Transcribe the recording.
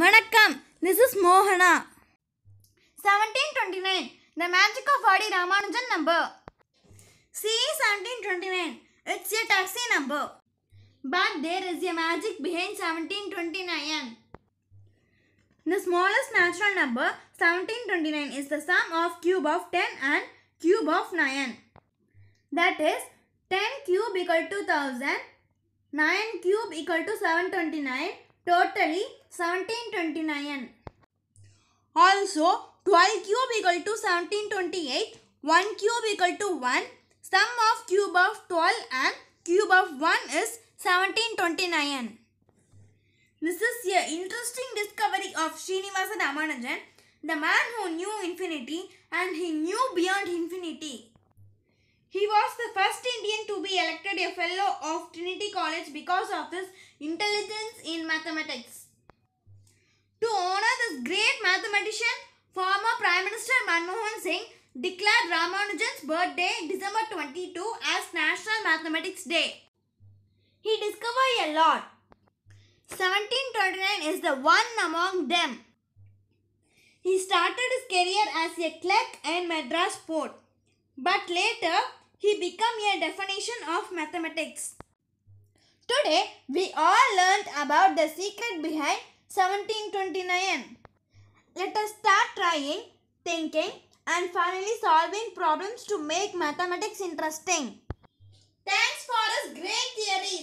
வணக்கம் this is மோகனா seventeen twenty nine the magic of Hardy Ramanujan number see seventeen twenty nine it's a taxi number but there is a magic behind seventeen twenty nine The smallest natural number 1729 is the sum of cube of 10 and cube of 9. That is 10 cube equal to 1000, 9 cube equal to 729, totally 1729. Also 12 cube equal to 1728, 1 cube equal to 1, sum of cube of 12 and cube of 1 is 1729. This is a interesting discovery of Srinivasa Ramanujan, the man who knew infinity and he knew beyond infinity. He was the first Indian to be elected a Fellow of Trinity College because of his intelligence in mathematics. To honor this great mathematician, former Prime Minister Manmohan Singh declared Ramanujan's birthday December 22 as National Mathematics Day. He discovered a lot. 1729 is the one among them. He started his career as a clerk in Madras port, but later he became a definition of mathematics. Today, we all learned about the secret behind 1729. Let us start trying, thinking and finally solving problems to make mathematics interesting. Thanks for this great theory.